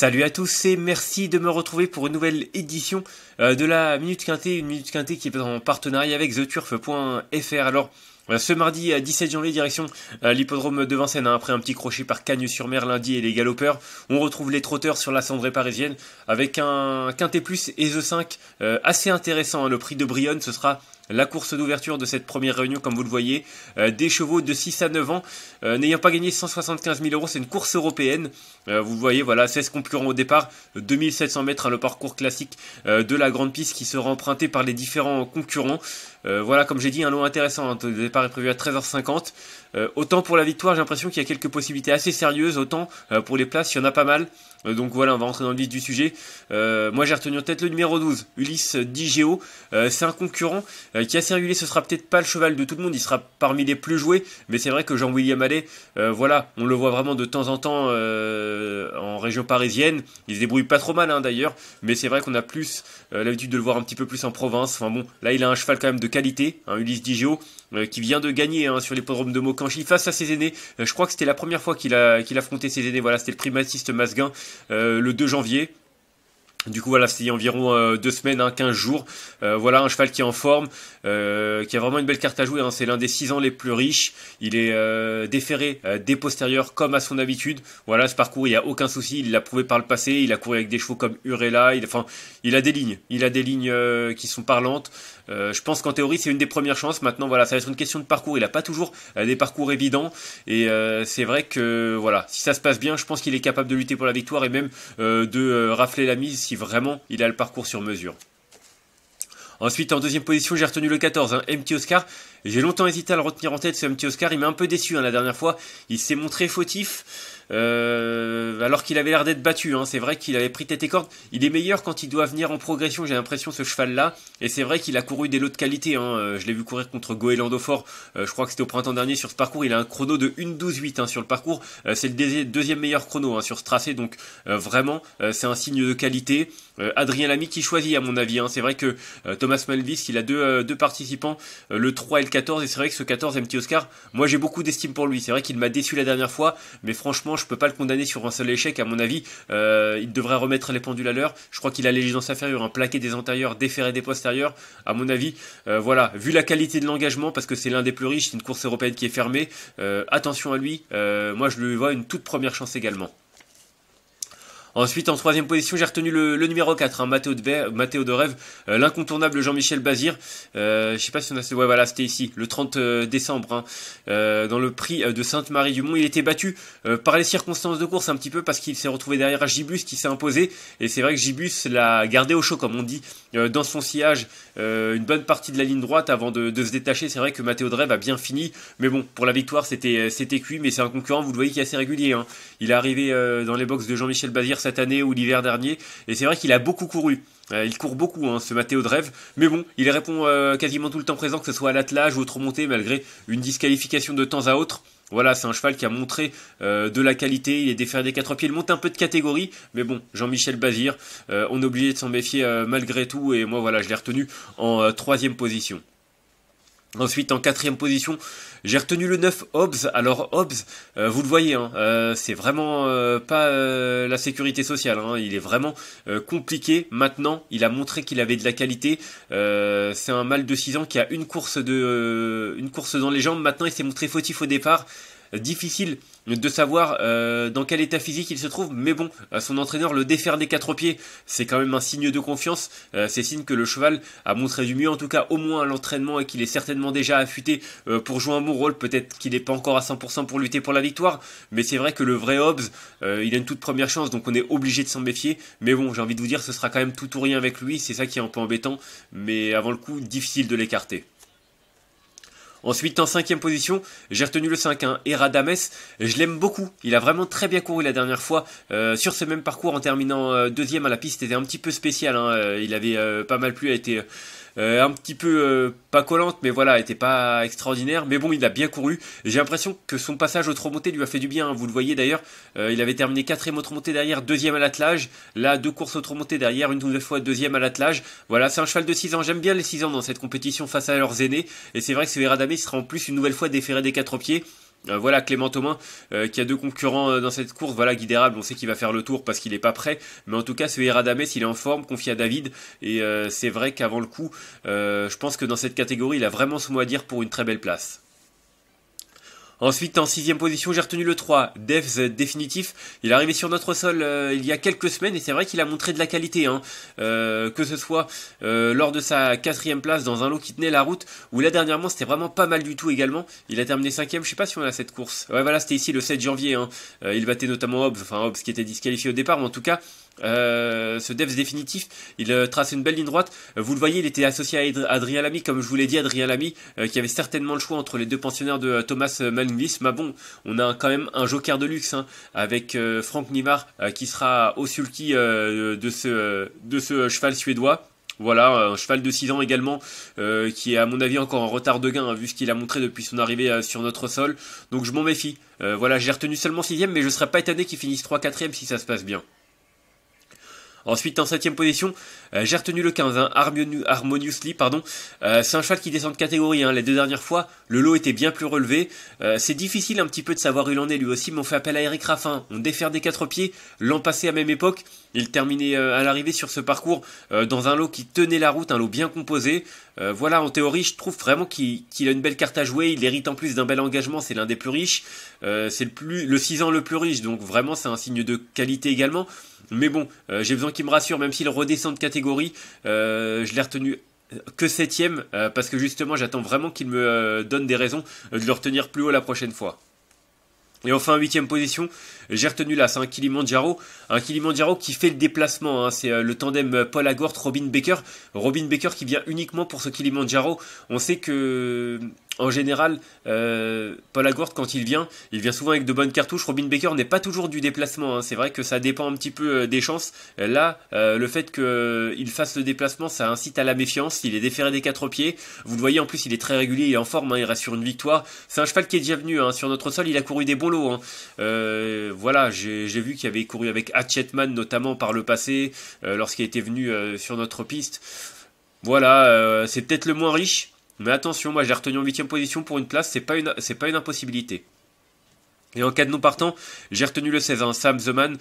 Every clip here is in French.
Salut à tous et merci de me retrouver pour une nouvelle édition euh, de la Minute Quintée, une Minute Quintée qui est en partenariat avec TheTurf.fr. Alors, euh, ce mardi 17 euh, janvier, direction l'hippodrome de Vincennes, hein, après un petit crochet par Cagnes-sur-Mer lundi et les galopeurs. On retrouve les trotteurs sur la cendrée parisienne avec un Quintée Plus et The 5 assez intéressant. Hein. Le prix de Brionne, ce sera la course d'ouverture de cette première réunion, comme vous le voyez. Euh, des chevaux de 6 à 9 ans, euh, n'ayant pas gagné 175 000 euros, c'est une course européenne. Euh, vous voyez, voilà, 16 concurrents au départ, 2700 mètres, à hein, le parcours classique de la grande piste qui sera emprunté par les différents concurrents. voilà, comme j'ai dit, un lot intéressant. Hein, le départ est prévu à 13h50. autant pour la victoire, j'ai l'impression qu'il y a quelques possibilités assez sérieuses, autant pour les places, il y en a pas mal. Donc voilà, on va rentrer dans le vif du sujet. moi j'ai retenu en tête le numéro 12, Ulysse Digéo. c'est un concurrent euh, qui a circulé, ce sera peut-être pas le cheval de tout le monde, il sera parmi les plus joués, mais c'est vrai que Jean-William Allais, euh, voilà, on le voit vraiment de temps en temps euh, en région parisienne, il se débrouille pas trop mal hein, d'ailleurs, mais c'est vrai qu'on a plus l'habitude de le voir un petit peu plus en province, enfin bon, là il a un cheval quand même de qualité, un hein, Ulysse Digio, qui vient de gagner hein, sur l'hippodrome de Mokanchi face à ses aînés, je crois que c'était la première fois qu'il a qu'il affrontait ses aînés, voilà, c'était le primatiste Masguin le 2 janvier, du coup voilà, c'est environ euh, deux semaines, hein, 15 jours. Euh, voilà un cheval qui est en forme, euh, qui a vraiment une belle carte à jouer. Hein. C'est l'un des six ans les plus riches. Il est déféré des postérieurs comme à son habitude. Voilà ce parcours, il n'y a aucun souci. Il l'a prouvé par le passé. Il a couru avec des chevaux comme Urella. Il, enfin, il a des lignes. Il a des lignes qui sont parlantes. je pense qu'en théorie c'est une des premières chances. Maintenant voilà, ça va être une question de parcours. Il n'a pas toujours des parcours évidents. Et c'est vrai que voilà, si ça se passe bien, je pense qu'il est capable de lutter pour la victoire et même de rafler la mise si vraiment il a le parcours sur mesure. Ensuite, en deuxième position, j'ai retenu le 14, hein, MT Oscar. J'ai longtemps hésité à le retenir en tête, ce MT Oscar. Il m'a un peu déçu hein, la dernière fois. Il s'est montré fautif. Euh, alors qu'il avait l'air d'être battu, hein. c'est vrai qu'il avait pris tête et corde. Il est meilleur quand il doit venir en progression, j'ai l'impression, ce cheval-là. Et c'est vrai qu'il a couru des lots de qualité. Euh, je l'ai vu courir contre Goël Fort, euh, je crois que c'était au printemps dernier sur ce parcours. Il a un chrono de 1.12.8 8 sur le parcours. c'est le deuxième meilleur chrono sur ce tracé, donc vraiment, c'est un signe de qualité. Adrien Lamy qui choisit, à mon avis. C'est vrai que Thomas Thomas Melvis, il a deux, euh, participants, euh, le 3 et le 14, et c'est vrai que ce 14, MT Oscar, moi j'ai beaucoup d'estime pour lui, c'est vrai qu'il m'a déçu la dernière fois, mais franchement je peux pas le condamner sur un seul échec, à mon avis, euh, il devrait remettre les pendules à l'heure, je crois qu'il a l'exigence inférieure, un plaqué des antérieurs, déféré des postérieurs, à mon avis, voilà, vu la qualité de l'engagement, parce que c'est l'un des plus riches, c'est une course européenne qui est fermée, attention à lui, moi je lui vois une toute première chance également. Ensuite, en troisième position, j'ai retenu le, numéro 4, hein, Mathéo de, de Rêve, euh, l'incontournable Jean-Michel Bazir. Euh, je sais pas si on a... Ouais, voilà, c'était ici, le 30 euh, décembre, hein. dans le prix de Sainte-Marie-du-Mont. Il était battu par les circonstances de course un petit peu parce qu'il s'est retrouvé derrière Gibus qui s'est imposé. Et c'est vrai que Gibus l'a gardé au chaud, comme on dit, dans son sillage une bonne partie de la ligne droite avant de, se détacher. C'est vrai que Mathéo de Rêve a bien fini. Mais bon, pour la victoire, c'était cuit. Mais c'est un concurrent, vous le voyez, qui est assez régulier. Hein. Il est arrivé dans les box de Jean-Michel Bazir cette année ou l'hiver dernier. Et c'est vrai qu'il a beaucoup couru. Euh, il court beaucoup, hein, ce Matteo Dreve. Mais bon, il répond euh, quasiment tout le temps présent, que ce soit à l'attelage ou autre montée malgré une disqualification de temps à autre. Voilà, c'est un cheval qui a montré euh, de la qualité, il est déféré des quatre pieds, il monte un peu de catégorie, mais bon, Jean-Michel Bazir, on est obligé de s'en méfier malgré tout, et moi voilà, je l'ai retenu en troisième position. Ensuite, en quatrième position, j'ai retenu le 9 Hobbs. Alors Hobbs, euh, vous le voyez, hein, euh, c'est vraiment euh, pas la sécurité sociale. Hein. il est vraiment compliqué maintenant. Il a montré qu'il avait de la qualité. c'est un mâle de 6 ans qui a une course de une course dans les jambes. Maintenant, il s'est montré fautif au départ difficile de savoir euh, dans quel état physique il se trouve, mais bon, euh, son entraîneur le défaire des quatre pieds, c'est quand même un signe de confiance, euh, c'est signe que le cheval a montré du mieux, en tout cas au moins à l'entraînement, et qu'il est certainement déjà affûté pour jouer un bon rôle, peut-être qu'il n'est pas encore à 100% pour lutter pour la victoire, mais c'est vrai que le vrai Hobbs, il a une toute première chance, donc on est obligé de s'en méfier, mais bon, j'ai envie de vous dire, ce sera quand même tout ou rien avec lui, c'est ça qui est un peu embêtant, mais avant le coup, difficile de l'écarter. Ensuite, en cinquième position, j'ai retenu le 5, hein, Dames, Je l'aime beaucoup. Il a vraiment très bien couru la dernière fois euh, sur ce même parcours en terminant euh, deuxième à la piste. C'était un petit peu spécial. Hein. Euh, il avait pas mal plu, a été euh, un petit peu euh, pas collante, mais voilà, était pas extraordinaire. Mais bon, il a bien couru. J'ai l'impression que son passage au montées lui a fait du bien. Hein. Vous le voyez d'ailleurs, euh, il avait terminé quatrième au montée derrière, deuxième à l'attelage. Là, deux courses au derrière, une nouvelle fois deuxième à l'attelage. Voilà, c'est un cheval de 6 ans. J'aime bien les 6 ans dans cette compétition face à leurs aînés. Et c'est vrai que ce Veradame sera en plus une nouvelle fois déféré des quatre pieds. Euh, voilà Clément Thomas euh, qui a deux concurrents euh, dans cette course. Voilà Guidérable, on sait qu'il va faire le tour parce qu'il n'est pas prêt. Mais en tout cas, ce Heradames, il est en forme, confie à David. Et c'est vrai qu'avant le coup, je pense que dans cette catégorie, il a vraiment son mot à dire pour une très belle place. Ensuite, en sixième position, j'ai retenu le 3, Devs définitif. Il est arrivé sur notre sol euh, il y a quelques semaines et c'est vrai qu'il a montré de la qualité, hein. euh, que ce soit euh, lors de sa quatrième place dans un lot qui tenait la route, ou là dernièrement c'était vraiment pas mal du tout également. Il a terminé cinquième, je sais pas si on a cette course. Ouais voilà, c'était ici le 7 janvier. Hein. il battait notamment Hobbs, enfin Hobbs qui était disqualifié au départ, mais en tout cas euh, ce Devs définitif, il euh, trace une belle ligne droite. Euh, vous le voyez, il était associé à Adrien Lamy, comme je vous l'ai dit, Adrien Lamy, qui avait certainement le choix entre les deux pensionnaires de Thomas Manglis. Mais bon, on a quand même un joker de luxe hein, avec Franck Nivard qui sera au sulky de, ce, cheval suédois. Voilà, un cheval de 6 ans également, qui est à mon avis encore en retard de gain, hein, vu ce qu'il a montré depuis son arrivée sur notre sol. Donc je m'en méfie. voilà, j'ai retenu seulement 6ème, mais je ne serais pas étonné qu'il finisse 3-4ème si ça se passe bien. Ensuite, en septième position, euh, j'ai retenu le 15, hein, Harmoniously, pardon. Euh, c'est un cheval qui descend de catégorie. Hein. Les deux dernières fois, le lot était bien plus relevé. Euh, c'est difficile un petit peu de savoir où il en est lui aussi, mais on fait appel à Eric Raffin. On défère des quatre pieds. L'an passé, à même époque, il terminait à l'arrivée sur ce parcours dans un lot qui tenait la route, un lot bien composé. Euh, voilà, en théorie, je trouve vraiment qu'il a une belle carte à jouer. Il hérite en plus d'un bel engagement. C'est l'un des plus riches. Euh, c'est le plus le 6 ans le plus riche. Donc vraiment, c'est un signe de qualité également. Mais bon, euh, j'ai besoin qu'il me rassure, même s'il redescend de catégorie. je l'ai retenu que septième parce que justement, j'attends vraiment qu'il me donne des raisons de le retenir plus haut la prochaine fois. Et enfin, huitième position, j'ai retenu là, c'est un hein, Kilimanjaro, un Kilimanjaro qui fait le déplacement. Hein, c'est euh, le tandem euh, Paul Agort, Robin Baker, Robin Baker qui vient uniquement pour ce Kilimanjaro. On sait que en général, euh, Paul Agord, quand il vient, il vient souvent avec de bonnes cartouches. Robin Baker n'est pas toujours du déplacement. Hein. C'est vrai que ça dépend un petit peu euh, des chances. Là, euh, le fait qu'il euh, fasse le déplacement, ça incite à la méfiance. Il est déféré des quatre pieds. Vous le voyez, en plus, il est très régulier, il est en forme. Hein, il reste sur une victoire. C'est un cheval qui est déjà venu hein. sur notre sol. Il a couru des bons lots. voilà, j'ai vu qu'il avait couru avec Hatchetman, notamment par le passé, lorsqu'il était venu sur notre piste. Voilà, c'est peut-être le moins riche mais attention, moi j'ai retenu en 8 position pour une place, c'est pas une, pas une impossibilité. Et en cas de non partant, j'ai retenu le 16, hein, Sam The Man.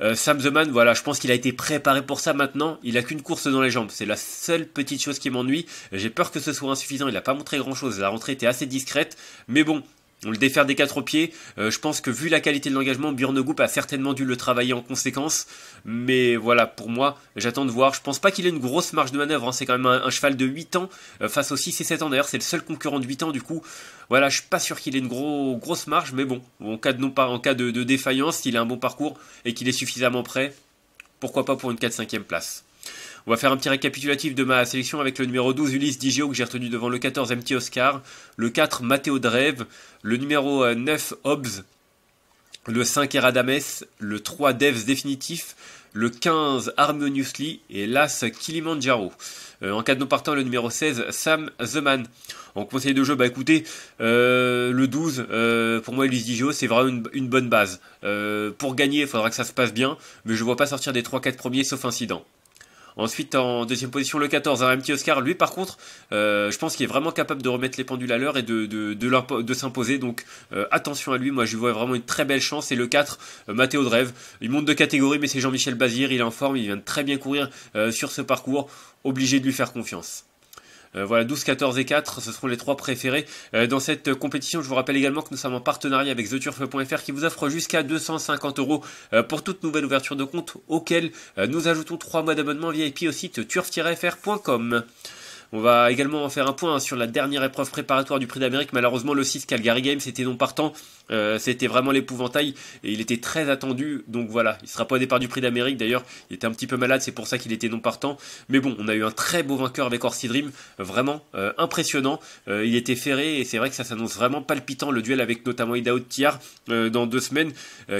Euh, Sam The Man, voilà, je pense qu'il a été préparé pour ça maintenant. Il a qu'une course dans les jambes. C'est la seule petite chose qui m'ennuie. J'ai peur que ce soit insuffisant. Il n'a pas montré grand chose. La rentrée était assez discrète. Mais bon, on le défaire des quatre pieds, euh, je pense que vu la qualité de l'engagement, Björn a certainement dû le travailler en conséquence. Mais voilà, pour moi, j'attends de voir. Je pense pas qu'il ait une grosse marge de manœuvre. Hein. C'est quand même un, cheval de 8 ans euh, face aux 6 et 7 ans. D'ailleurs, c'est le seul concurrent de 8 ans. Du coup, voilà, je suis pas sûr qu'il ait une grosse marge. Mais bon, en cas de, non, pas, en cas de, de défaillance, s'il a un bon parcours et qu'il est suffisamment prêt, pourquoi pas pour une 4-5e place. On va faire un petit récapitulatif de ma sélection avec le numéro 12 Ulysse Digio que j'ai retenu devant le 14 MT Oscar, le 4 Matteo Dreve, le numéro 9 euh, Hobbs, le 5 Eradames, le 3 Devs Définitif, le 15 Harmoniously et l'As Kilimanjaro. Euh, en cas de non partant, le numéro 16 Sam The Man. En conseil de jeu, bah écoutez, euh, le 12, pour moi, Ulysse Digio, c'est vraiment une, une, bonne base. pour gagner, il faudra que ça se passe bien, mais je ne vois pas sortir des 3-4 premiers sauf incident. Ensuite, en deuxième position, le 14, un petit Oscar. Lui, par contre, euh, je pense qu'il est vraiment capable de remettre les pendules à l'heure et de, s'imposer. Donc, euh, attention à lui. Moi, je vois vraiment une très belle chance. Et le 4, Mathéo euh, Matteo Drève, Il monte de catégorie, mais c'est Jean-Michel Bazir. Il est en forme. Il vient de très bien courir sur ce parcours. Obligé de lui faire confiance. Euh, voilà, 12, 14 et 4, ce seront les trois préférés euh, dans cette compétition. Je vous rappelle également que nous sommes en partenariat avec TheTurf.fr qui vous offre jusqu'à 250 euros euh, pour toute nouvelle ouverture de compte auquel nous ajoutons 3 mois d'abonnement VIP au site turf-fr.com. On va également en faire un point hein, sur la dernière épreuve préparatoire du Prix d'Amérique. Malheureusement, le 6 Calgary Games c'était non partant. Euh, c'était vraiment l'épouvantail et il était très attendu. Donc voilà, il sera pas au départ du Prix d'Amérique. D'ailleurs, il était un petit peu malade, c'est pour ça qu'il était non partant. Mais bon, on a eu un très beau vainqueur avec Orsi vraiment euh, impressionnant. Euh, il était ferré et c'est vrai que ça s'annonce vraiment palpitant le duel avec notamment Idaho Tiar dans deux semaines,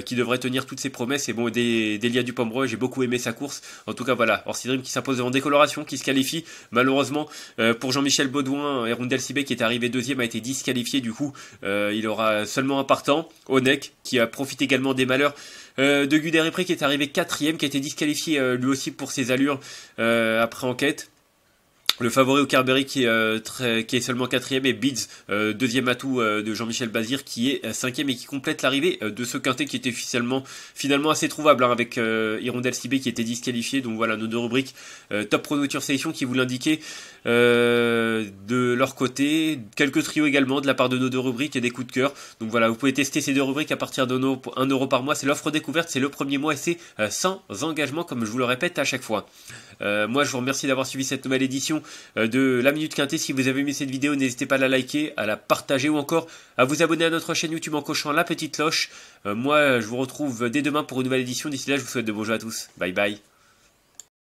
qui devrait tenir toutes ses promesses. Et bon, Délia du j'ai beaucoup aimé sa course. En tout cas, voilà, Orsi qui s'impose en Décoloration, qui se qualifie. Malheureusement, euh, pour Jean-Michel Baudouin, Erundel Sibé qui est arrivé deuxième a été disqualifié du coup. Euh, il aura seulement un partant. Onek qui a profité également des malheurs. Euh, de Guderipré qui est arrivé quatrième, qui a été disqualifié lui aussi pour ses allures après enquête. Le favori au Carberry qui est, euh, très, qui est seulement quatrième et Bids, euh, deuxième atout euh, de Jean-Michel Bazir qui est cinquième et qui complète l'arrivée de ce quintet qui était officiellement finalement assez trouvable hein, avec Hirondel Cibé qui était disqualifié. Donc voilà nos deux rubriques top pronoture sélection qui vous l'indiquaient de leur côté. Quelques trios également de la part de nos deux rubriques et des coups de cœur. Donc voilà vous pouvez tester ces deux rubriques à partir de nos un euro par mois. C'est l'offre découverte, c'est le premier mois et c'est sans engagement comme je vous le répète à chaque fois. moi je vous remercie d'avoir suivi cette nouvelle édition euh, de la Minute Quintée. Si vous avez aimé cette vidéo, n'hésitez pas à la liker, à la partager ou encore à vous abonner à notre chaîne YouTube en cochant la petite cloche. Euh, moi, je vous retrouve dès demain pour une nouvelle édition. D'ici là, je vous souhaite de bonjour jeux à tous. Bye bye.